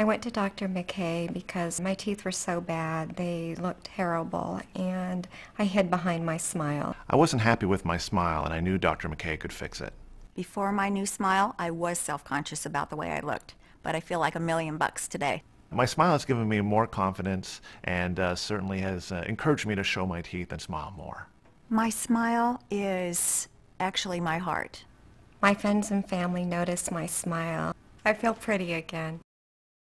I went to Dr. McKay because my teeth were so bad, they looked terrible, and I hid behind my smile. I wasn't happy with my smile, and I knew Dr. McKay could fix it. Before my new smile, I was self-conscious about the way I looked, but I feel like a million bucks today. My smile has given me more confidence and uh, certainly has uh, encouraged me to show my teeth and smile more. My smile is actually my heart. My friends and family notice my smile. I feel pretty again.